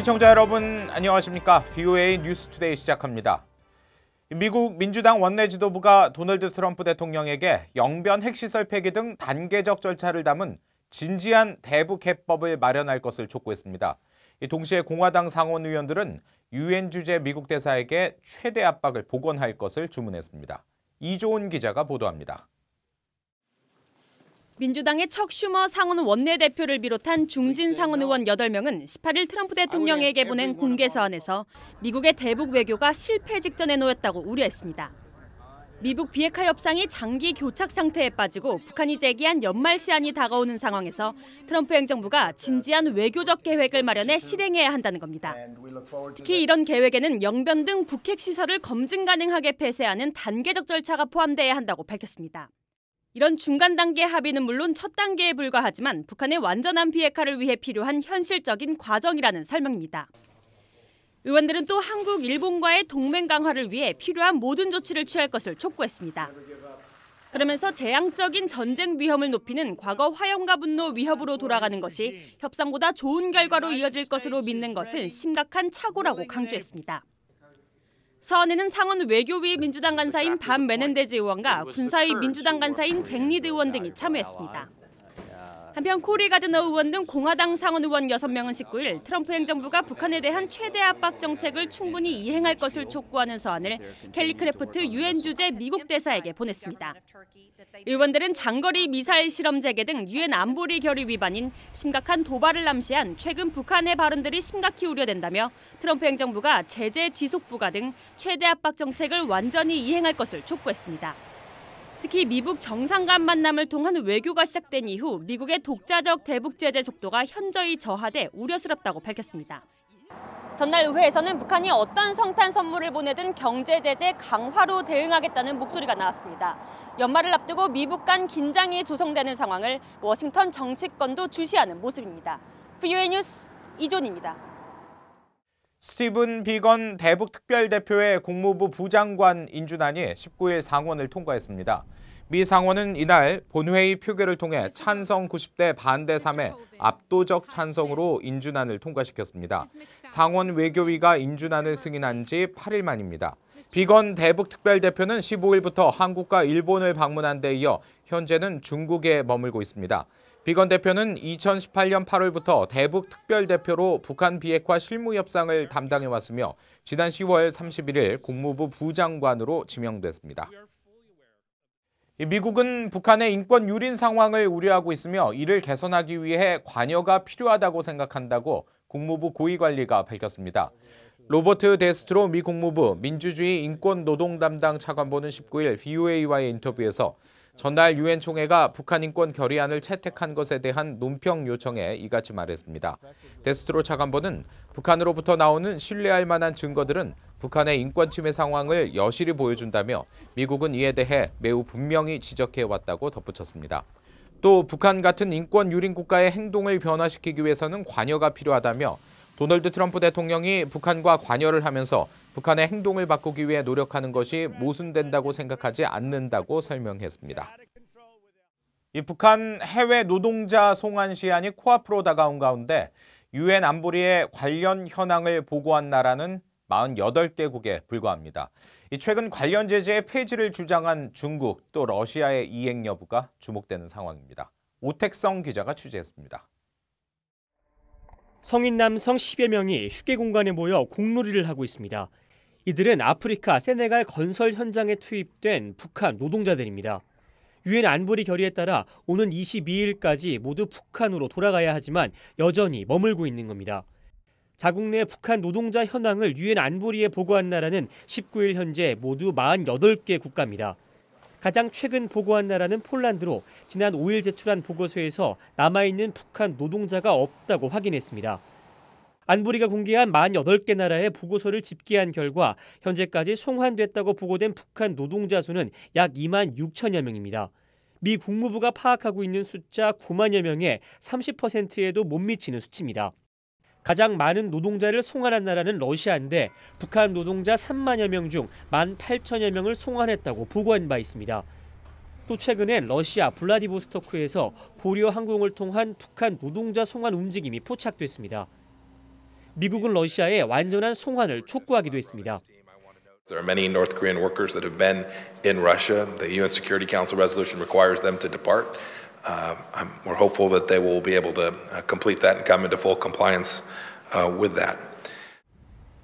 시청자 여러분 안녕하십니까? VOA 뉴스투데이 시작합니다. 미국 민주당 원내 지도부가 도널드 트럼프 대통령에게 영변 핵시설 폐기 등 단계적 절차를 담은 진지한 대북 해법을 마련할 것을 촉구했습니다. 동시에 공화당 상원 의원들은 유엔 주재 미국 대사에게 최대 압박을 복원할 것을 주문했습니다. 이조은 기자가 보도합니다. 민주당의 척슈머 상원 원내대표를 비롯한 중진 상원 의원 8명은 18일 트럼프 대통령에게 보낸 공개 서한에서 미국의 대북 외교가 실패 직전에 놓였다고 우려했습니다. 미북 비핵화 협상이 장기 교착 상태에 빠지고 북한이 제기한 연말 시한이 다가오는 상황에서 트럼프 행정부가 진지한 외교적 계획을 마련해 실행해야 한다는 겁니다. 특히 이런 계획에는 영변 등 북핵 시설을 검증 가능하게 폐쇄하는 단계적 절차가 포함돼야 한다고 밝혔습니다. 이런 중간 단계 합의는 물론 첫 단계에 불과하지만 북한의 완전한 비핵화를 위해 필요한 현실적인 과정이라는 설명입니다. 의원들은 또 한국, 일본과의 동맹 강화를 위해 필요한 모든 조치를 취할 것을 촉구했습니다. 그러면서 재앙적인 전쟁 위험을 높이는 과거 화염과 분노 위협으로 돌아가는 것이 협상보다 좋은 결과로 이어질 것으로 믿는 것은 심각한 착오라고 강조했습니다. 서안에는 상원 외교위 민주당 간사인 반 메넨데즈 의원과 군사위 민주당 간사인 잭리드 의원 등이 참여했습니다. 아. 한편 코리 가드너 의원 등 공화당 상원 의원 6명은 19일 트럼프 행정부가 북한에 대한 최대 압박 정책을 충분히 이행할 것을 촉구하는 서한을 켈리 크래프트 유엔 주재 미국 대사에게 보냈습니다. 의원들은 장거리 미사일 실험 재개 등 유엔 안보리 결의 위반인 심각한 도발을 암시한 최근 북한의 발언들이 심각히 우려된다며 트럼프 행정부가 제재 지속 부가 등 최대 압박 정책을 완전히 이행할 것을 촉구했습니다. 특히 미국 정상 간 만남을 통한 외교가 시작된 이후 미국의 독자적 대북 제재 속도가 현저히 저하돼 우려스럽다고 밝혔습니다. 전날 의회에서는 북한이 어떤 성탄 선물을 보내든 경제 제재 강화로 대응하겠다는 목소리가 나왔습니다. 연말을 앞두고 미북 간 긴장이 조성되는 상황을 워싱턴 정치권도 주시하는 모습입니다. 뉴스 이존입니다. 스티븐 비건 대북 특별대표의 국무부 부장관 인준안이 19일 상원을 통과했습니다. 미 상원은 이날 본회의 표결을 통해 찬성 90대 반대 3의 압도적 찬성으로 인준안을 통과시켰습니다. 상원 외교위가 인준안을 승인한 지 8일 만입니다. 비건 대북 특별대표는 15일부터 한국과 일본을 방문한 데 이어 현재는 중국에 머물고 있습니다. 비건 대표는 2018년 8월부터 대북 특별대표로 북한 비핵화 실무 협상을 담당해왔으며 지난 10월 31일 국무부 부장관으로 지명됐습니다. 미국은 북한의 인권 유린 상황을 우려하고 있으며 이를 개선하기 위해 관여가 필요하다고 생각한다고 국무부 고위관리가 밝혔습니다. 로버트 데스트로 미 국무부 민주주의 인권 노동 담당 차관보는 19일 BOA와의 인터뷰에서 전날 유엔 총회가 북한 인권 결의안을 채택한 것에 대한 논평 요청에 이같이 말했습니다. 데스트로 차관보는 북한으로부터 나오는 신뢰할 만한 증거들은 북한의 인권 침해 상황을 여실히 보여준다며 미국은 이에 대해 매우 분명히 지적해 왔다고 덧붙였습니다. 또 북한 같은 인권 유린 국가의 행동을 변화시키기 위해서는 관여가 필요하다며 도널드 트럼프 대통령이 북한과 관여를 하면서 북한의 행동을 바꾸기 위해 노력하는 것이 모순된다고 생각하지 않는다고 설명했습니다. 이 북한 해외 노동자 송환 시한이 코앞으로 다가온 가운데 유엔 안보리에 관련 현황을 보고한 나라는 48개국에 불과합니다. 최근 관련 제재의 폐지를 주장한 중국 또 러시아의 이행 여부가 주목되는 상황입니다. 오택성 기자가 취재했습니다. 성인 남성 10여 명이 휴게 공간에 모여 공놀이를 하고 있습니다. 이들은 아프리카 세네갈 건설 현장에 투입된 북한 노동자들입니다. 유엔 안보리 결의에 따라 오는 22일까지 모두 북한으로 돌아가야 하지만 여전히 머물고 있는 겁니다. 자국 내 북한 노동자 현황을 유엔 안보리에 보고한 나라는 19일 현재 모두 48개 국가입니다. 가장 최근 보고한 나라는 폴란드로 지난 5일 제출한 보고서에서 남아있는 북한 노동자가 없다고 확인했습니다. 안보리가 공개한 48개 나라의 보고서를 집계한 결과 현재까지 송환됐다고 보고된 북한 노동자 수는 약 2만 6천여 명입니다. 미 국무부가 파악하고 있는 숫자 9만여 명의 30%에도 못 미치는 수치입니다. 가장 많은 노동자를 송환한 나라는 러시아인데 북한 노동자 3만여 명 중 1만 8천여 명을 송환했다고 보고한 바 있습니다. 또 최근엔 러시아 블라디보스토크에서 고려 항공을 통한 북한 노동자 송환 움직임이 포착됐습니다. 미국은 러시아의 완전한 송환을 촉구하기도 했습니다. There are many North Korean workers that have been in Russia. The UN Security Council resolution requires them to depart. Uh, we're hopeful that they will be able to uh, complete that and come into full compliance uh, with that.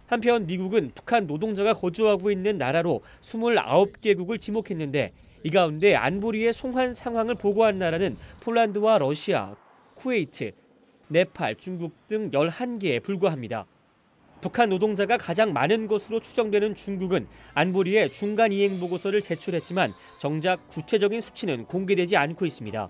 한편 미국은 북한 노동자가 거주하고 있는 나라로 29개국을 지목했는데 이 가운데 안보리의 송환 상황을 보고한 나라는 폴란드와 러시아, 쿠웨이트, 네팔, 중국 등 11개에 불과합니다. 북한 노동자가 가장 많은 것으로 추정되는 중국은 안보리에 중간 이행 보고서를 제출했지만 정작 구체적인 수치는 공개되지 않고 있습니다.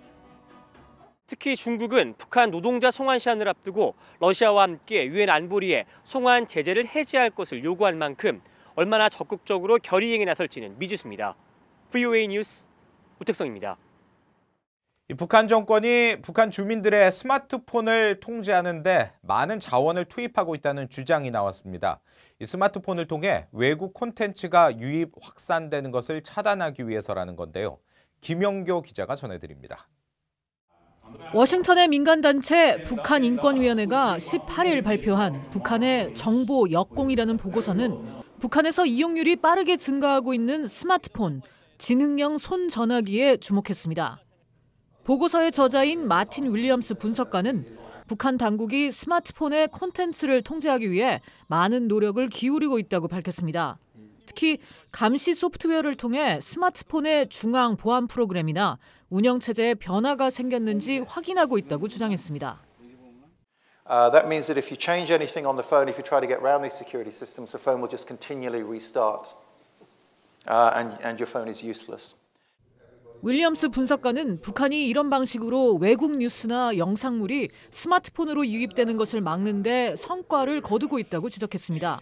특히 중국은 북한 노동자 송환 시한을 앞두고 러시아와 함께 유엔 안보리에 송환 제재를 해제할 것을 요구한 만큼 얼마나 적극적으로 결의행에 나설지는 미지수입니다. VOA 뉴스 우택성입니다. 북한 정권이 북한 주민들의 스마트폰을 통제하는데 많은 자원을 투입하고 있다는 주장이 나왔습니다. 이 스마트폰을 통해 외국 콘텐츠가 유입 확산되는 것을 차단하기 위해서라는 건데요. 김영교 기자가 전해드립니다. 워싱턴의 민간단체 북한인권위원회가 18일 발표한 북한의 정보 역공이라는 보고서는 북한에서 이용률이 빠르게 증가하고 있는 스마트폰, 지능형 손 전화기에 주목했습니다. 보고서의 저자인 마틴 윌리엄스 분석가는 북한 당국이 스마트폰의 콘텐츠를 통제하기 위해 많은 노력을 기울이고 있다고 밝혔습니다. 특히 감시 소프트웨어를 통해 스마트폰의 중앙 보안 프로그램이나 운영 체제에 변화가 생겼는지 확인하고 있다고 주장했습니다. Uh, that means that if you change anything on the phone, if you try to get around these security systems, the phone will just continually restart, uh, and, and your phone is useless. 윌리엄스 분석가는 북한이 이런 방식으로 외국 뉴스나 영상물이 스마트폰으로 유입되는 것을 막는데 성과를 거두고 있다고 지적했습니다.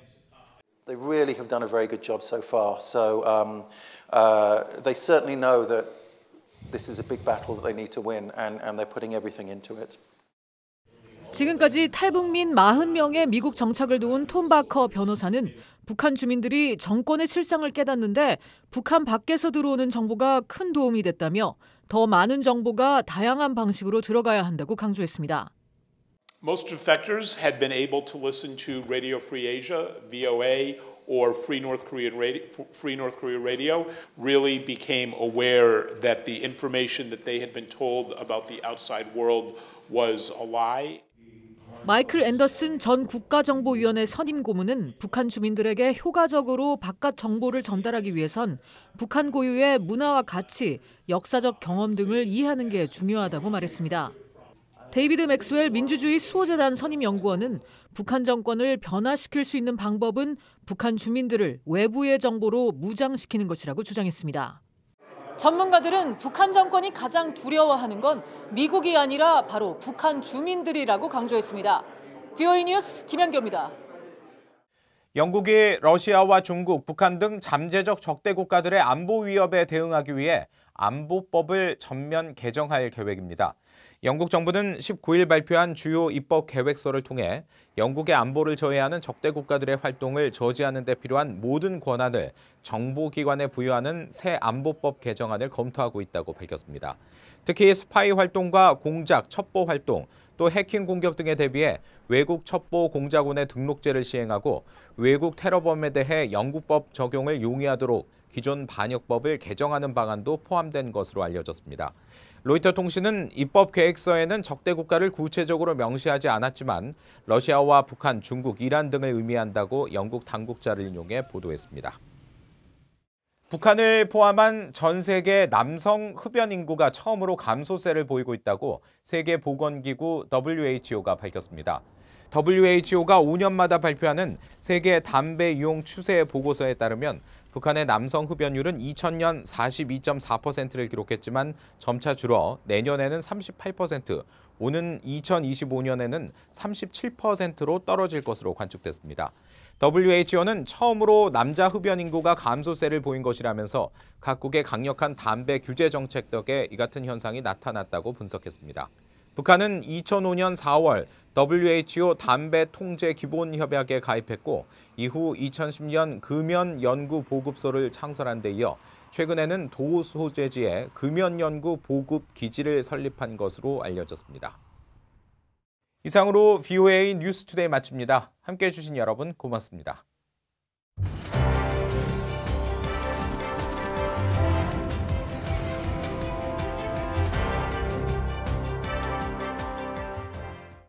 they really have done a very good job so far. So um, uh, they certainly know that this is a big battle that they need to win, and, and they're putting everything into it. 지금까지 탈북민 40명의 미국 정착을 도운 톰 바커 변호사는 북한 주민들이 정권의 실상을 깨닫는데 북한 밖에서 들어오는 정보가 큰 도움이 됐다며 더 많은 정보가 다양한 방식으로 들어가야 한다고 강조했습니다. Most defectors had been able to listen to Radio Free Asia, VOA, or Free North, Korean radio, Free North Korea Radio, really became aware that the information that they had been told about the outside world was a lie. 마이클 앤더슨 전 국가정보위원회 선임 고문은 북한 주민들에게 효과적으로 바깥 정보를 전달하기 위해선 북한 고유의 문화와 가치, 역사적 경험 등을 이해하는 게 중요하다고 말했습니다. 데이비드 맥스웰 민주주의 수호재단 선임연구원은 북한 정권을 변화시킬 수 있는 방법은 북한 주민들을 외부의 정보로 무장시키는 것이라고 주장했습니다. 전문가들은 북한 정권이 가장 두려워하는 건 미국이 아니라 바로 북한 주민들이라고 강조했습니다. v 오이 뉴스 김현교입니다. 영국이 러시아와 중국, 북한 등 잠재적 적대 국가들의 안보 위협에 대응하기 위해 안보법을 전면 개정할 계획입니다. 영국 정부는 19일 발표한 주요 입법 계획서를 통해 영국의 안보를 저해하는 적대 국가들의 활동을 저지하는 데 필요한 모든 권한을 정보기관에 부여하는 새 안보법 개정안을 검토하고 있다고 밝혔습니다. 특히 스파이 활동과 공작, 첩보 활동, 또 해킹 공격 등에 대비해 외국 첩보 공작원의 등록제를 시행하고 외국 테러범에 대해 영국법 적용을 용이하도록 기존 반역법을 개정하는 방안도 포함된 것으로 알려졌습니다. 로이터 통신은 입법 계획서에는 적대 국가를 구체적으로 명시하지 않았지만 러시아와 북한, 중국, 이란 등을 의미한다고 영국 당국자를 인용해 보도했습니다. 북한을 포함한 전 세계 남성 흡연 인구가 처음으로 감소세를 보이고 있다고 세계보건기구 WHO가 밝혔습니다. WHO가 5년마다 발표하는 세계 담배 이용 추세 보고서에 따르면 북한의 남성 흡연율은 2000년 42.4%를 기록했지만 점차 줄어 내년에는 38%, 오는 2025년에는 37%로 떨어질 것으로 관측됐습니다. WHO는 처음으로 남자 흡연 인구가 감소세를 보인 것이라면서 각국의 강력한 담배 규제 정책 덕에 이 같은 현상이 나타났다고 분석했습니다. 북한은 2005년 4월 WHO 담배 통제 기본 협약에 가입했고 이후 2010년 금연 연구 보급소를 창설한 데 이어 최근에는 도우 소재지에 금연 연구 보급 기지를 설립한 것으로 알려졌습니다. 이상으로 VOA 뉴스투데이 마칩니다. 함께해 주신 여러분 고맙습니다.